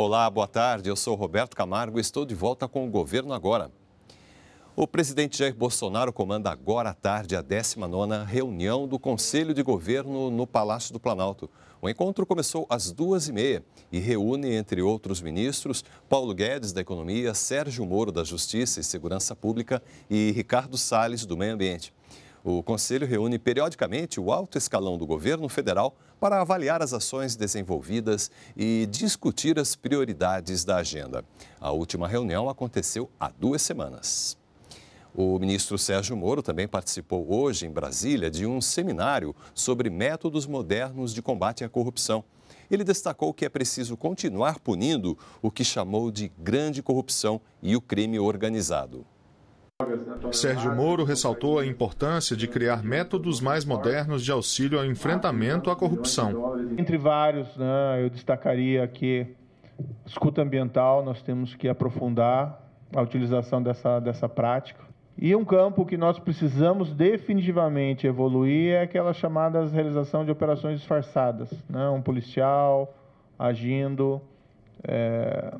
Olá, boa tarde. Eu sou Roberto Camargo e estou de volta com o Governo Agora. O presidente Jair Bolsonaro comanda agora à tarde a 19ª reunião do Conselho de Governo no Palácio do Planalto. O encontro começou às duas e meia e reúne, entre outros ministros, Paulo Guedes, da Economia, Sérgio Moro, da Justiça e Segurança Pública e Ricardo Salles, do Meio Ambiente. O Conselho reúne periodicamente o alto escalão do governo federal para avaliar as ações desenvolvidas e discutir as prioridades da agenda. A última reunião aconteceu há duas semanas. O ministro Sérgio Moro também participou hoje em Brasília de um seminário sobre métodos modernos de combate à corrupção. Ele destacou que é preciso continuar punindo o que chamou de grande corrupção e o crime organizado. Sérgio Moro ressaltou a importância de criar métodos mais modernos de auxílio ao enfrentamento à corrupção. Entre vários, né, eu destacaria aqui escuta ambiental, nós temos que aprofundar a utilização dessa, dessa prática. E um campo que nós precisamos definitivamente evoluir é aquelas chamadas realização de operações disfarçadas. Né? Um policial agindo é,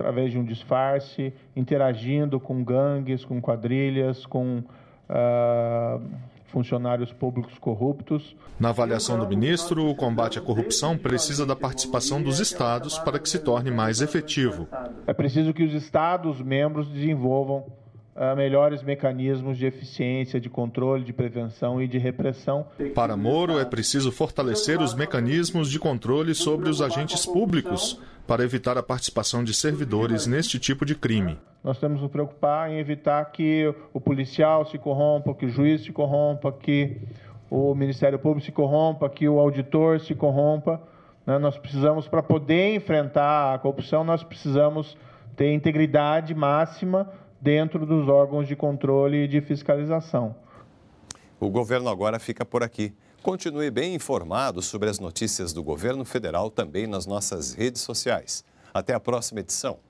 através de um disfarce, interagindo com gangues, com quadrilhas, com uh, funcionários públicos corruptos. Na avaliação do ministro, o combate à corrupção precisa da participação dos estados para que se torne mais efetivo. É preciso que os estados membros desenvolvam ah, melhores mecanismos de eficiência, de controle, de prevenção e de repressão. Para Moro, é preciso fortalecer os mecanismos de controle sobre os agentes públicos para evitar a participação de servidores neste tipo de crime. Nós temos nos preocupar em evitar que o policial se corrompa, que o juiz se corrompa, que o Ministério Público se corrompa, que o auditor se corrompa. Né? Nós precisamos, para poder enfrentar a corrupção, nós precisamos ter integridade máxima dentro dos órgãos de controle e de fiscalização. O governo agora fica por aqui. Continue bem informado sobre as notícias do governo federal também nas nossas redes sociais. Até a próxima edição.